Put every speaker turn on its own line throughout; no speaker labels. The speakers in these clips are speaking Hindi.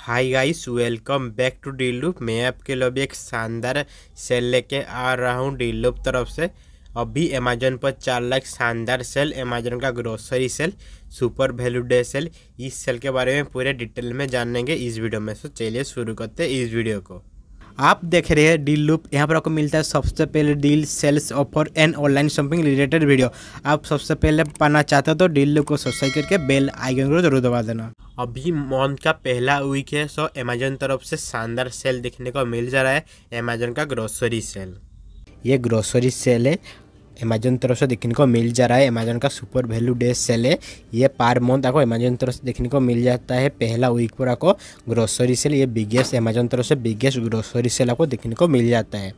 hi guys welcome back to the loop मैं आपके लिए भी एक शानदार सेल लेके आ रहा हूँ डी लूप तरफ से अभी अमेजोन पर चार लाख शानदार सेल अमेजोन का grocery sale super value day sale इस सेल के बारे में पूरे डिटेल में जानेंगे इस वीडियो में सो चलिए शुरू करते हैं इस वीडियो को आप देख रहे हैं डील लूप यहाँ पर आपको मिलता है सबसे पहले deal sales offer and online shopping related video आप सबसे पहले पाना चाहते हो तो डील लूप को सब्सक्राइब करके बेल आइकन को जरूर दबा देना अभी मंथ का पहला वीक है सो अमेजन तरफ से शानदार सेल देखने को मिल जा रहा है अमेजन का ग्रोसरी सेल ये ग्रोसरी सेल है अमेजन तरफ से देखने को मिल जा रहा है अमेजोन का सुपर वैल्यू डे सेल है ये पर मंथ आपको अमेजोन तरफ से देखने को मिल जाता है पहला वीक पर आपको ग्रोसरी सेल ये बिगेस्ट अमेजोन तरफ से बिगेस्ट ग्रोसरी सेल आपको देखने को मिल जाता है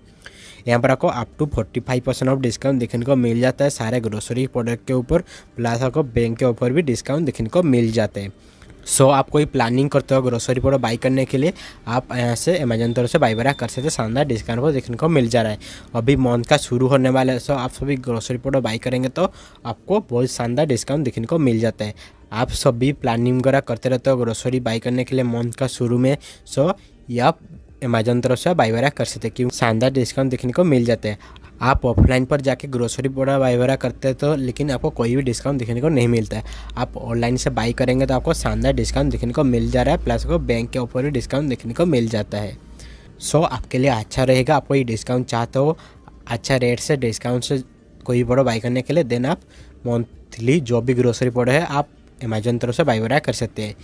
यहाँ पर आपको up to forty five percent off discount देखने को मिल जाता है सारे ग्रोसरी प्रोडक्ट के ऊपर प्लस आपको बैंक के ऊपर भी डिस्काउंट देखने को मिल जाते हैं सो so, आप कोई प्लानिंग करते हो ग्रोसरी पर बाई करने के लिए आप यहाँ से अमेजन तरफ से बाई बारा कर सकते शानदार डिस्काउंट पर देखने को मिल जा रहा है अभी मंथ का शुरू होने वाला है सो आप सभी ग्रोसरी पर बाई करेंगे तो आपको बहुत शानदार डिस्काउंट देखने को मिल जाता है आप सभी प्लानिंग वगैरह करते रहते हो ग्रोसरी बाई करने के लिए मंथ का शुरू में सो या आप अमेजन तरफ से बाई बारा कर सकते हैं क्योंकि शानदार डिस्काउंट देखने को मिल जाते हैं आप ऑफलाइन पर जाके ग्रोसरी पूरा बाई वगैरह करते हैं तो लेकिन आपको कोई भी डिस्काउंट देखने को नहीं मिलता है आप ऑनलाइन से बाई करेंगे तो आपको शानदार डिस्काउंट देखने को मिल जा रहा है प्लस आपको बैंक के ऊपर भी डिस्काउंट देखने को मिल जाता है सो so, आपके लिए अच्छा रहेगा आपको ये डिस्काउंट चाहते हो अच्छा रेट से डिस्काउंट से कोई पड़ो बाई करने के लिए देन आप मंथली जो भी ग्रोसरी पड़ो है आप अमेजोन तरफ से बाई वगैरह कर सकते हैं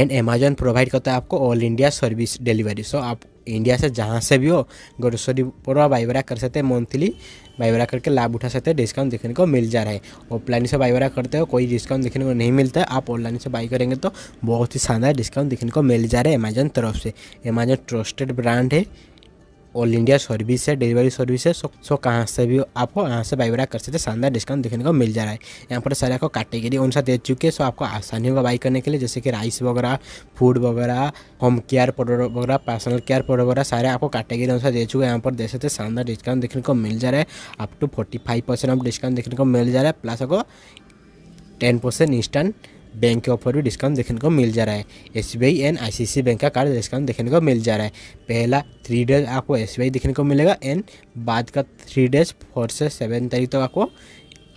एंड अमेजोन प्रोवाइड करता है आपको all India service delivery so आप इंडिया से जहाँ से भी हो ग्रोसरी पर बाई वगैरह कर सकते हैं मंथली बाई वगैरह करके लाभ उठा सकते हैं डिस्काउंट देखने को मिल जा रहा है ऑफलाइन से बाई वगैरह करते हो कोई डिस्काउंट देखने को नहीं मिलता है आप ऑनलाइन से बाई करेंगे तो बहुत ही शानदार डिस्काउंट देखने को मिल जा रहा है अमेजोन तरफ से अमेजन ट्रस्टेड ब्रांड है ऑल इंडिया सर्विस है डिलीवरी सर्विस है सो सो कहाँ से भी आपको यहाँ से बाई बाइक कर सकते शानदार डिस्काउंट देखने को मिल जा रहा है यहाँ पर सारे आपको कैटेगरी अनुसार दे चुके हैं सो आपको आसानी होगा बाई करने के लिए जैसे कि राइस वगैरह फूड वगैरह होम केयर प्रोडक्ट वगैरह पर्सनल केयर प्रोडक्ट वगैरह सारे आपको कैटेगरी अनुसार दे चुके हैं यहाँ पर दे सकते शानदार डिस्काउंट देखने को मिल जा रहा है up to forty five percent discount देखने को मिल जा रहा है प्लस आपको टेन परसेंट इंस्टेंट बैंक के ऊपर भी डिस्काउंट देखने को मिल जा रहा है एस एंड आई बैंक का कार्ड डिस्काउंट देखने को मिल जा रहा है पहला थ्री डेज आपको एस देखने को मिलेगा एंड बाद का थ्री डेज फोर से सेवन तारीख तक तो आपको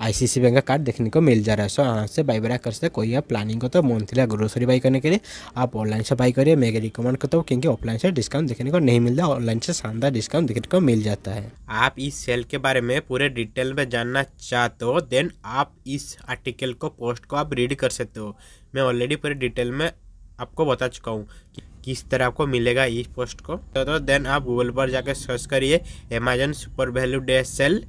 आईसीसी बैंक का कार्ड देखने को मिल जा रहा है सो यहाँ से बाई बाय कर सकते कोई आप प्लानिंग को तो मंथली ग्रोसरी बाई करने के लिए आप ऑनलाइन से बाई करिए मैं रिकमेंड करता हूँ क्योंकि ऑफलाइन से डिस्काउंट देखने को नहीं मिलता ऑनलाइन से शानदार डिस्काउंट देखने को मिल जाता है आप इस सेल के बारे में पूरे डिटेल में जानना चाहते हो देन आप इस आर्टिकल को पोस्ट को आप रीड कर सकते हो मैं ऑलरेडी पूरे डिटेल में आपको बता चुका हूँ कि किस तरह आपको मिलेगा इस पोस्ट को तो देन तो, आप गूगल पर जाकर सर्च करिए Amazon super value day sale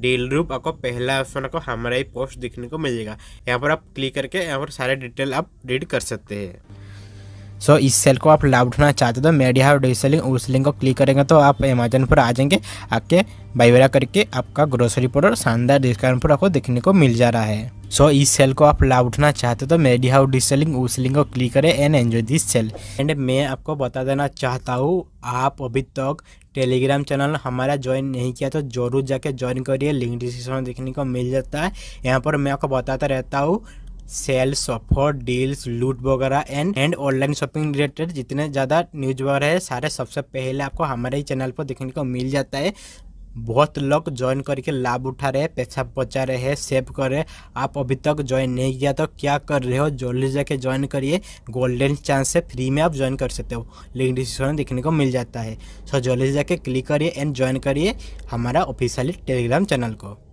deal loop आपको पहला ऑप्शन आपको हमारा ही पोस्ट देखने को मिलेगा यहाँ पर आप क्लिक करके यहाँ पर सारे डिटेल आप रीड कर सकते हैं सो इस सेल को आप लाभ उठाना चाहते तो मेडिया हैव डिसलिंग उस लिंक को क्लिक करेंगे तो आप अमेजन पर आ जाएंगे आके बाइवेरा करके आपका ग्रोसरी प्रोडक्ट शानदार डिस्काउंट पर आपको देखने को मिल जा रहा है सो so, इस सेल को आप लाभ उठाना चाहते तो मेडी हाउ डी सेलिंग उस लिंक को क्लिक करें and enjoy this sale and मैं आपको बता देना चाहता हूँ आप अभी तक टेलीग्राम चैनल हमारा ज्वाइन नहीं किया तो जरूर जाके ज्वाइन करिए लिंक डिस्क्रिप्शन में देखने को मिल जाता है यहाँ पर मैं आपको बताता रहता हूँ सेल्स ऑफर डील्स लूट वगैरह and and online shopping related जितने ज़्यादा न्यूज वगैरह है सारे सबसे पहले आपको हमारे ही चैनल पर देखने को मिल जाता है बहुत लोग ज्वाइन करके लाभ उठा रहे हैं पैसा पहुँचा रहे हैं सेव कर रहे आप अभी तक ज्वाइन नहीं किया तो क्या कर रहे हो जल्दी जाके ज्वाइन करिए गोल्डन चांस से फ्री में आप ज्वाइन कर सकते हो लिंक डिस्क्रिप्शन देखने को मिल जाता है सो जल्दी जाके क्लिक करिए एंड ज्वाइन करिए हमारा ऑफिशियली टेलीग्राम चैनल को